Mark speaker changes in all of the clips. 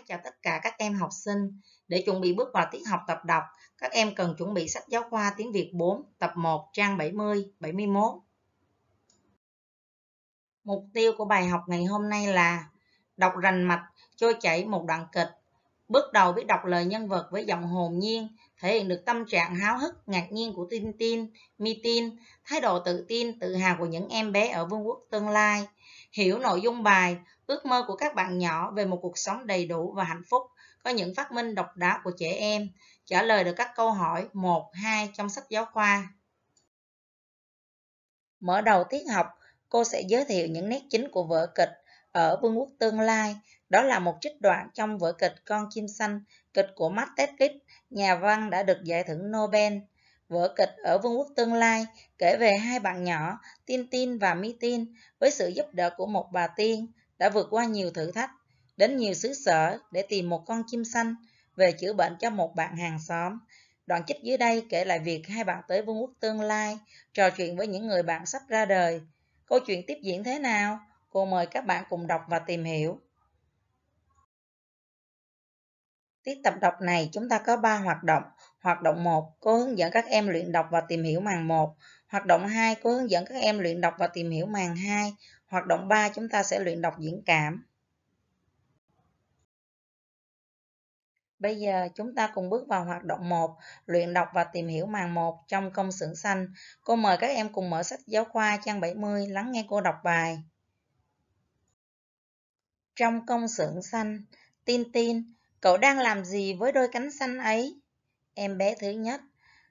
Speaker 1: ái chào tất cả các em học sinh. Để chuẩn bị bước vào tiết học tập đọc, các em cần chuẩn bị sách giáo khoa tiếng Việt 4, tập 1, trang 70, 71. Mục tiêu của bài học ngày hôm nay là đọc rành mạch, trôi chảy một đoạn kịch. Bước đầu biết đọc lời nhân vật với giọng hồn nhiên, thể hiện được tâm trạng háo hức, ngạc nhiên của Tin Tin, Mi Tin, thái độ tự tin, tự hào của những em bé ở vương quốc tương lai. Hiểu nội dung bài, ước mơ của các bạn nhỏ về một cuộc sống đầy đủ và hạnh phúc, có những phát minh độc đáo của trẻ em, trả lời được các câu hỏi 1, 2 trong sách giáo khoa. Mở đầu tiết học, cô sẽ giới thiệu những nét chính của vở kịch ở Vương quốc tương lai. Đó là một trích đoạn trong vở kịch Con chim xanh, kịch của Matt Tedlick, nhà văn đã được giải thưởng Nobel. Vở kịch ở Vương quốc tương lai kể về hai bạn nhỏ, Tin Tin và Mi Tin, với sự giúp đỡ của một bà tiên, đã vượt qua nhiều thử thách, đến nhiều xứ sở để tìm một con chim xanh về chữa bệnh cho một bạn hàng xóm. Đoạn trích dưới đây kể lại việc hai bạn tới Vương quốc tương lai, trò chuyện với những người bạn sắp ra đời. Câu chuyện tiếp diễn thế nào? Cô mời các bạn cùng đọc và tìm hiểu. Tiết tập đọc này chúng ta có 3 hoạt động. Hoạt động 1, cô hướng dẫn các em luyện đọc và tìm hiểu màn 1. Hoạt động 2, cô hướng dẫn các em luyện đọc và tìm hiểu màn 2. Hoạt động 3, chúng ta sẽ luyện đọc diễn cảm. Bây giờ chúng ta cùng bước vào hoạt động 1, luyện đọc và tìm hiểu màn 1 trong công xưởng xanh. Cô mời các em cùng mở sách giáo khoa trang 70, lắng nghe cô đọc bài. Trong công xưởng xanh, Tin Tin, cậu đang làm gì với đôi cánh xanh ấy? Em bé thứ nhất,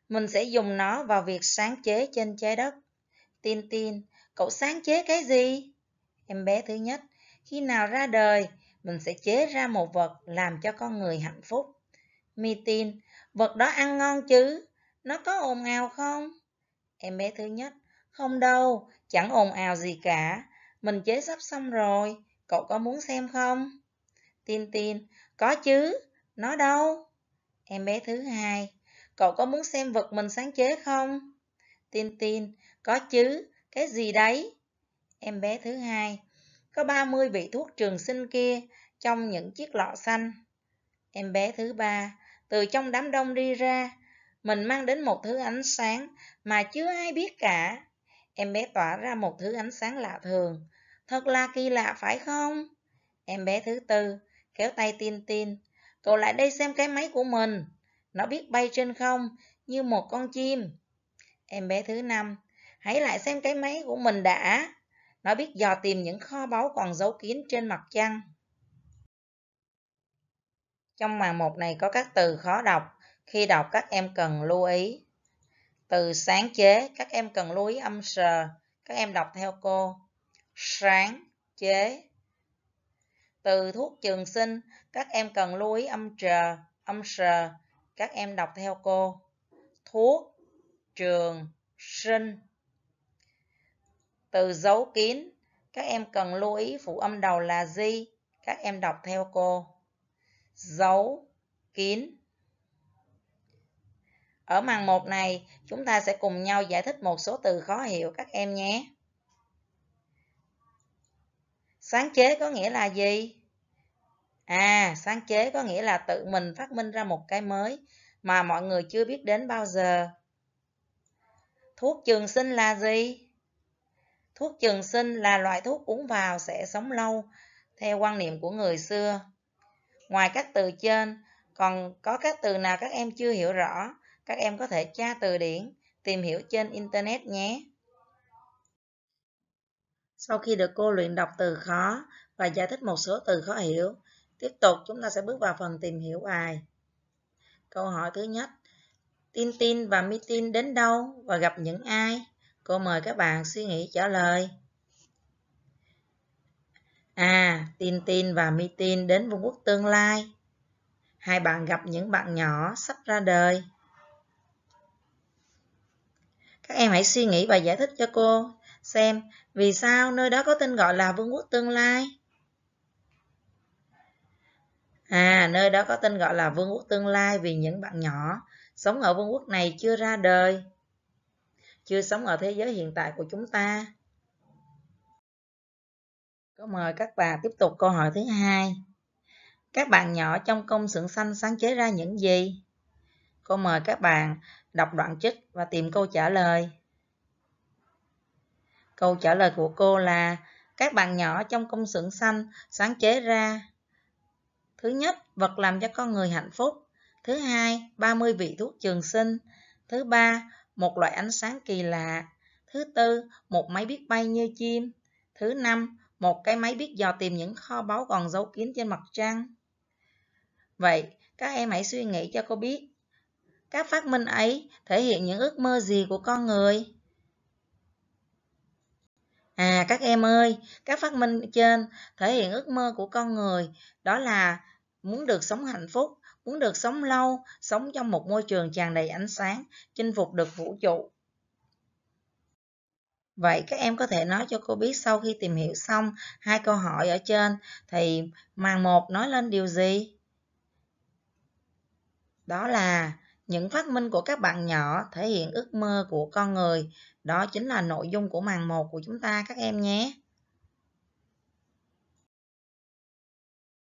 Speaker 1: mình sẽ dùng nó vào việc sáng chế trên trái đất. Tin tin, cậu sáng chế cái gì? Em bé thứ nhất, khi nào ra đời, mình sẽ chế ra một vật làm cho con người hạnh phúc. Mi tin, vật đó ăn ngon chứ? Nó có ồn ào không? Em bé thứ nhất, không đâu, chẳng ồn ào gì cả. Mình chế sắp xong rồi, cậu có muốn xem không? Tin tin, có chứ, nó đâu? Em bé thứ hai, cậu có muốn xem vật mình sáng chế không? Tin tin, có chứ, cái gì đấy? Em bé thứ hai, có 30 vị thuốc trường sinh kia trong những chiếc lọ xanh. Em bé thứ ba, từ trong đám đông đi ra, mình mang đến một thứ ánh sáng mà chưa ai biết cả. Em bé tỏa ra một thứ ánh sáng lạ thường, thật là kỳ lạ phải không? Em bé thứ tư, kéo tay tin tin, Cậu lại đây xem cái máy của mình. Nó biết bay trên không, như một con chim. Em bé thứ năm, hãy lại xem cái máy của mình đã. Nó biết dò tìm những kho báu còn giấu kín trên mặt trăng. Trong màn một này có các từ khó đọc. Khi đọc các em cần lưu ý. Từ sáng chế, các em cần lưu ý âm sờ. Các em đọc theo cô. Sáng chế. Từ thuốc trường sinh, các em cần lưu ý âm trờ, âm sờ. Các em đọc theo cô. Thuốc, trường, sinh. Từ dấu kín, các em cần lưu ý phụ âm đầu là gì? Các em đọc theo cô. Dấu, kín. Ở màn 1 này, chúng ta sẽ cùng nhau giải thích một số từ khó hiểu các em nhé. Sáng chế có nghĩa là gì? À, sáng chế có nghĩa là tự mình phát minh ra một cái mới mà mọi người chưa biết đến bao giờ. Thuốc trường sinh là gì? Thuốc trường sinh là loại thuốc uống vào sẽ sống lâu, theo quan niệm của người xưa. Ngoài các từ trên, còn có các từ nào các em chưa hiểu rõ, các em có thể tra từ điển, tìm hiểu trên Internet nhé. Sau khi được cô luyện đọc từ khó và giải thích một số từ khó hiểu, Tiếp tục chúng ta sẽ bước vào phần tìm hiểu bài. Câu hỏi thứ nhất. Tin Tin và Mi Tin đến đâu và gặp những ai? Cô mời các bạn suy nghĩ trả lời. À, Tin Tin và Mi Tin đến Vương quốc tương lai. Hai bạn gặp những bạn nhỏ sắp ra đời. Các em hãy suy nghĩ và giải thích cho cô xem vì sao nơi đó có tên gọi là Vương quốc tương lai. À, nơi đó có tên gọi là Vương quốc tương lai vì những bạn nhỏ sống ở vương quốc này chưa ra đời, chưa sống ở thế giới hiện tại của chúng ta. Có mời các bạn tiếp tục câu hỏi thứ hai. Các bạn nhỏ trong công xưởng xanh sáng chế ra những gì? Cô mời các bạn đọc đoạn trích và tìm câu trả lời. Câu trả lời của cô là các bạn nhỏ trong công xưởng xanh sáng chế ra Thứ nhất, vật làm cho con người hạnh phúc. Thứ hai, 30 vị thuốc trường sinh. Thứ ba, một loại ánh sáng kỳ lạ. Thứ tư, một máy biết bay như chim. Thứ năm, một cái máy biết dò tìm những kho báu còn giấu kín trên mặt trăng. Vậy, các em hãy suy nghĩ cho cô biết. Các phát minh ấy thể hiện những ước mơ gì của con người? À các em ơi, các phát minh trên thể hiện ước mơ của con người, đó là muốn được sống hạnh phúc, muốn được sống lâu, sống trong một môi trường tràn đầy ánh sáng, chinh phục được vũ trụ. Vậy các em có thể nói cho cô biết sau khi tìm hiểu xong hai câu hỏi ở trên thì màn một nói lên điều gì? Đó là những phát minh của các bạn nhỏ thể hiện ước mơ của con người đó chính là nội dung của màn 1 của chúng ta các em nhé.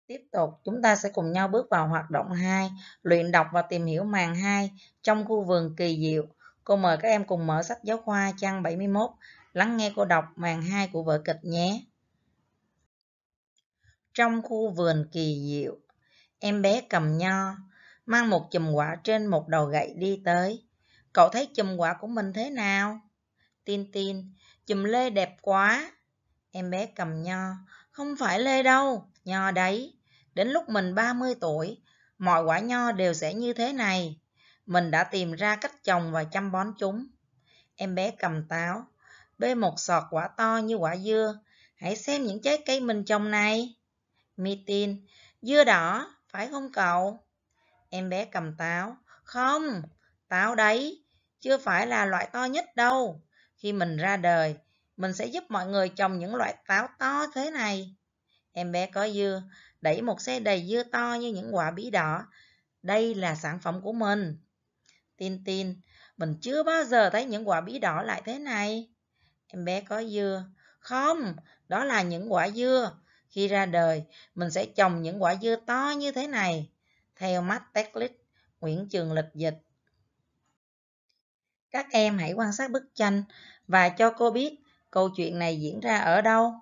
Speaker 1: Tiếp tục, chúng ta sẽ cùng nhau bước vào hoạt động 2, luyện đọc và tìm hiểu màn 2 trong khu vườn kỳ diệu. Cô mời các em cùng mở sách giáo khoa trang 71, lắng nghe cô đọc màn 2 của vở kịch nhé. Trong khu vườn kỳ diệu, em bé cầm nho, mang một chùm quả trên một đầu gậy đi tới. Cậu thấy chùm quả của mình thế nào? Tin tin, chùm lê đẹp quá. Em bé cầm nho, không phải lê đâu, nho đấy. Đến lúc mình 30 tuổi, mọi quả nho đều sẽ như thế này. Mình đã tìm ra cách trồng và chăm bón chúng. Em bé cầm táo, bê một sọt quả to như quả dưa. Hãy xem những trái cây mình trồng này. Mi tin, dưa đỏ, phải không cậu? Em bé cầm táo. Không, táo đấy, chưa phải là loại to nhất đâu. Khi mình ra đời, mình sẽ giúp mọi người trồng những loại táo to thế này. Em bé có dưa, đẩy một xe đầy dưa to như những quả bí đỏ. Đây là sản phẩm của mình. Tin tin, mình chưa bao giờ thấy những quả bí đỏ lại thế này. Em bé có dưa. Không, đó là những quả dưa. Khi ra đời, mình sẽ trồng những quả dưa to như thế này. Theo mắt Teclit, Nguyễn Trường Lịch Dịch. Các em hãy quan sát bức tranh và cho cô biết câu chuyện này diễn ra ở đâu.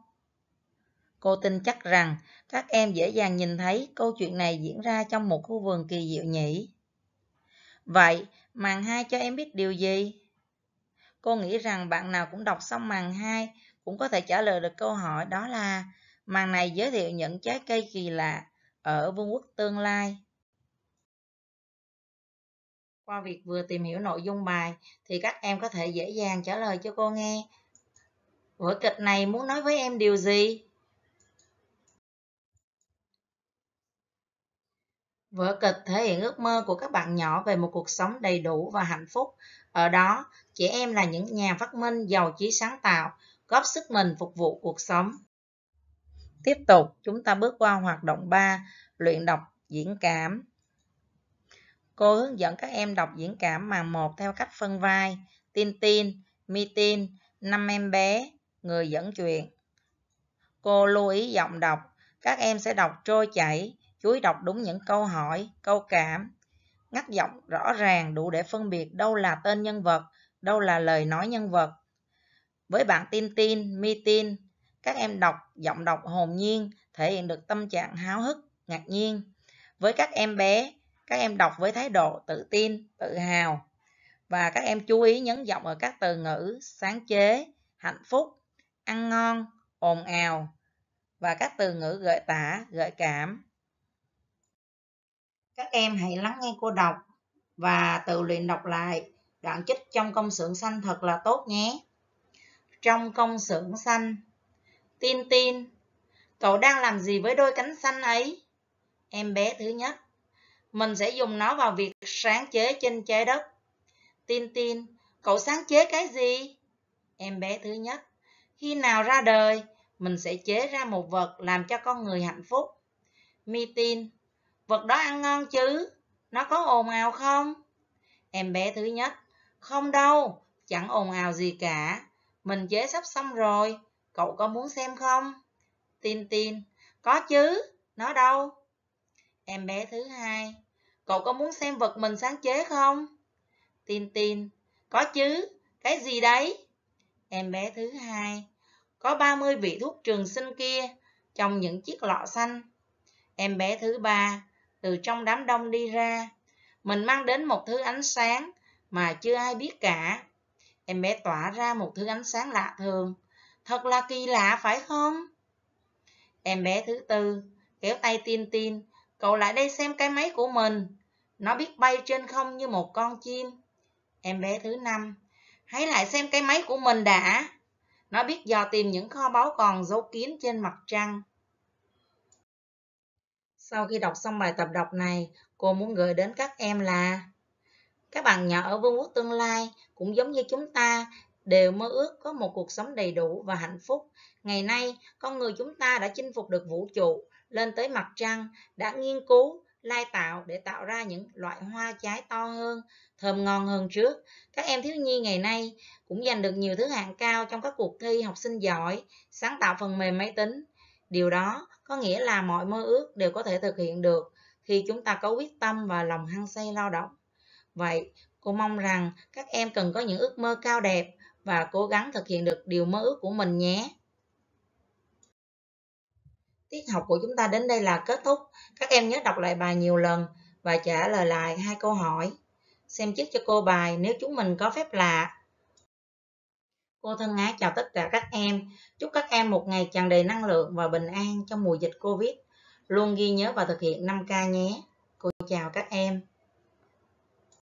Speaker 1: Cô tin chắc rằng các em dễ dàng nhìn thấy câu chuyện này diễn ra trong một khu vườn kỳ diệu nhỉ. Vậy, màn hai cho em biết điều gì? Cô nghĩ rằng bạn nào cũng đọc xong màn hai cũng có thể trả lời được câu hỏi đó là màn này giới thiệu những trái cây kỳ lạ ở vương quốc tương lai. Qua việc vừa tìm hiểu nội dung bài thì các em có thể dễ dàng trả lời cho cô nghe. Vở kịch này muốn nói với em điều gì? Vở kịch thể hiện ước mơ của các bạn nhỏ về một cuộc sống đầy đủ và hạnh phúc. Ở đó, trẻ em là những nhà phát minh giàu trí sáng tạo, góp sức mình phục vụ cuộc sống. Tiếp tục, chúng ta bước qua hoạt động 3, luyện đọc diễn cảm. Cô hướng dẫn các em đọc diễn cảm màn 1 theo cách phân vai, tin tin, mi tin, năm em bé, người dẫn chuyện. Cô lưu ý giọng đọc, các em sẽ đọc trôi chảy, chuối đọc đúng những câu hỏi, câu cảm, ngắt giọng rõ ràng đủ để phân biệt đâu là tên nhân vật, đâu là lời nói nhân vật. Với bạn tin tin, mi tin, các em đọc giọng đọc hồn nhiên, thể hiện được tâm trạng háo hức, ngạc nhiên. Với các em bé, các em đọc với thái độ tự tin tự hào và các em chú ý nhấn giọng ở các từ ngữ sáng chế hạnh phúc ăn ngon ồn ào và các từ ngữ gợi tả gợi cảm các em hãy lắng nghe cô đọc và tự luyện đọc lại đoạn trích trong công xưởng xanh thật là tốt nhé trong công xưởng xanh tin tin cậu đang làm gì với đôi cánh xanh ấy em bé thứ nhất mình sẽ dùng nó vào việc sáng chế trên trái đất. Tin tin, cậu sáng chế cái gì? Em bé thứ nhất, khi nào ra đời, mình sẽ chế ra một vật làm cho con người hạnh phúc. Mi tin, vật đó ăn ngon chứ? Nó có ồn ào không? Em bé thứ nhất, không đâu, chẳng ồn ào gì cả. Mình chế sắp xong rồi, cậu có muốn xem không? Tin tin, có chứ, nó đâu? Em bé thứ hai, Cậu có muốn xem vật mình sáng chế không? Tin tin, có chứ, cái gì đấy? Em bé thứ hai, có 30 vị thuốc trường sinh kia trong những chiếc lọ xanh. Em bé thứ ba, từ trong đám đông đi ra, mình mang đến một thứ ánh sáng mà chưa ai biết cả. Em bé tỏa ra một thứ ánh sáng lạ thường, thật là kỳ lạ phải không? Em bé thứ tư, kéo tay tin tin, cậu lại đây xem cái máy của mình. Nó biết bay trên không như một con chim. Em bé thứ năm, hãy lại xem cái máy của mình đã. Nó biết dò tìm những kho báu còn giấu kín trên mặt trăng. Sau khi đọc xong bài tập đọc này, cô muốn gửi đến các em là Các bạn nhỏ ở Vương quốc tương lai cũng giống như chúng ta đều mơ ước có một cuộc sống đầy đủ và hạnh phúc. Ngày nay, con người chúng ta đã chinh phục được vũ trụ, lên tới mặt trăng, đã nghiên cứu, lai tạo để tạo ra những loại hoa trái to hơn, thơm ngon hơn trước. Các em thiếu nhi ngày nay cũng giành được nhiều thứ hạng cao trong các cuộc thi học sinh giỏi, sáng tạo phần mềm máy tính. Điều đó có nghĩa là mọi mơ ước đều có thể thực hiện được khi chúng ta có quyết tâm và lòng hăng say lao động. Vậy, cô mong rằng các em cần có những ước mơ cao đẹp và cố gắng thực hiện được điều mơ ước của mình nhé tiết học của chúng ta đến đây là kết thúc. Các em nhớ đọc lại bài nhiều lần và trả lời lại hai câu hỏi. Xem trước cho cô bài nếu chúng mình có phép lạ. Cô thân ái chào tất cả các em. Chúc các em một ngày tràn đầy năng lượng và bình an trong mùa dịch Covid. Luôn ghi nhớ và thực hiện 5K nhé. Cô chào các em.